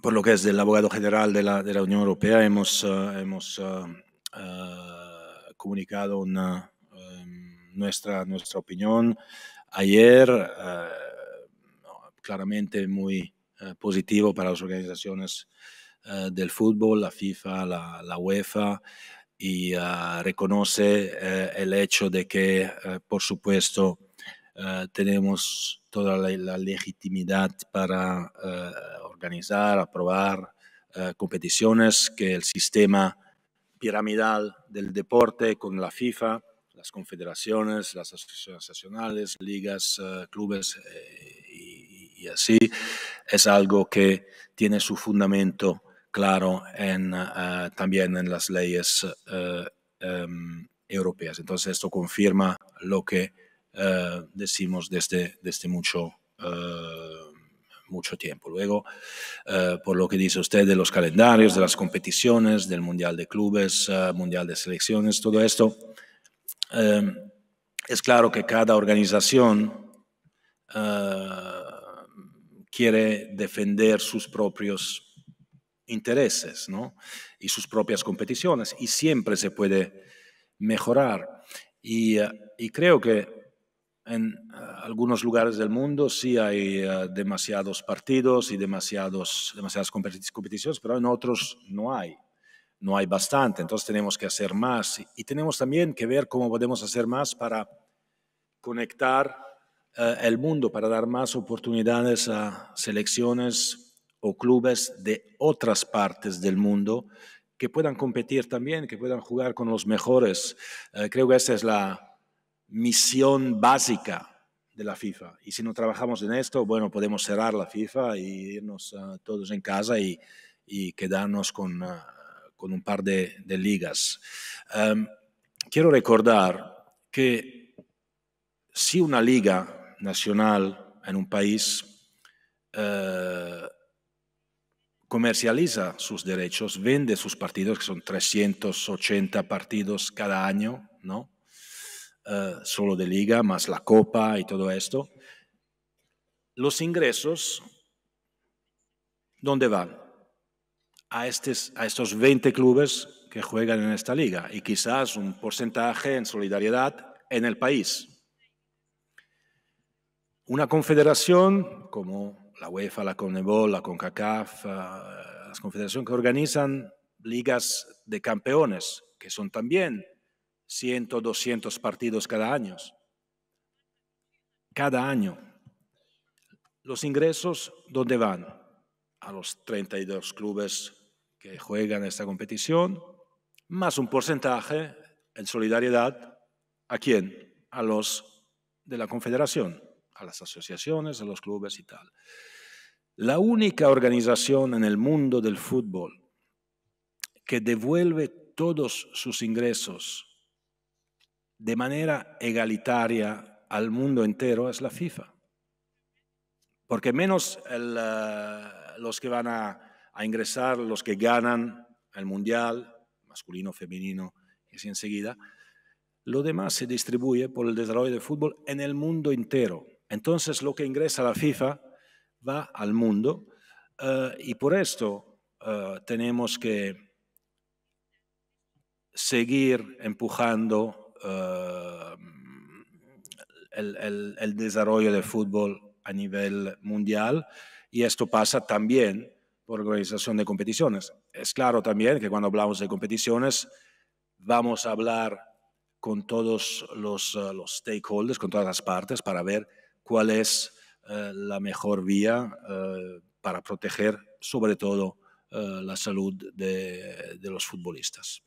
por lo que es del abogado general de la, de la Unión Europea, hemos, eh, hemos eh, eh, comunicado una, em, nuestra, nuestra opinión ayer, claramente muy positivo para las organizaciones del fútbol, la FIFA, la, la UEFA, y reconoce el hecho de que, por supuesto, tenemos toda la legitimidad para aprobar eh, competiciones que el sistema piramidal del deporte con la FIFA, las confederaciones, las asociaciones nacionales, ligas, eh, clubes eh, y, así, es algo que tiene su fundamento claro en, también en las leyes em, europeas. Entonces esto confirma lo que decimos desde, desde mucho mucho tiempo. Luego, eh, por lo que dice usted de los calendarios, de las competiciones, del Mundial de Clubes, eh, Mundial de Selecciones, todo esto, eh, es claro que cada organización quiere defender sus propios intereses y sus propias competiciones y siempre se puede mejorar. y creo que en eh, algunos lugares del mundo sí hay eh, demasiados partidos y demasiados, demasiadas competiciones, pero en otros no hay. No hay bastante, entonces tenemos que hacer más y, tenemos también que ver cómo podemos hacer más para conectar eh, el mundo, para dar más oportunidades a selecciones o clubes de otras partes del mundo que puedan competir también, que puedan jugar con los mejores. creo que esa es la, misión básica de la FIFA. Y si no trabajamos en esto, bueno, podemos cerrar la FIFA y e irnos ah, todos en casa y, quedarnos ah, con, un par de, ligas. Em, quiero recordar que si una liga nacional en un país eh, comercializa sus derechos, vende sus partidos, que son 380 partidos cada año, ¿no? Eh, solo de liga, más la copa y todo esto, los ingresos, ¿dónde van? A, estos a estos 20 clubes que juegan en esta liga y quizás un porcentaje en solidaridad en el país. Una confederación como la UEFA, la CONMEBOL, la CONCACAF, eh, las confederaciones que organizan ligas de campeones, que son también 100, 200 partidos cada año. Cada año. Los ingresos, ¿dónde van? A los 32 clubes que juegan esta competición, más un porcentaje en solidaridad a quién? A los de la Confederación, a las asociaciones, a los clubes y tal. La única organización en el mundo del fútbol que devuelve todos sus ingresos de manera egalitaria al mundo entero es la FIFA. Porque menos eh, los que van a, ingresar, los que ganan el mundial, masculino, femenino, y así enseguida, lo demás se distribuye por el desarrollo del fútbol en el mundo entero. Entonces lo que ingresa la FIFA va al mundo eh, y por esto eh, tenemos que seguir empujando Ehm, el, desarrollo del fútbol a nivel mundial y esto pasa también por organización de competiciones. Es claro también que cuando hablamos de competiciones vamos a hablar con todos los, eh, stakeholders, con todas las partes, para ver cuál es eh, la mejor vía eh, para proteger sobre todo la salud de los futbolistas.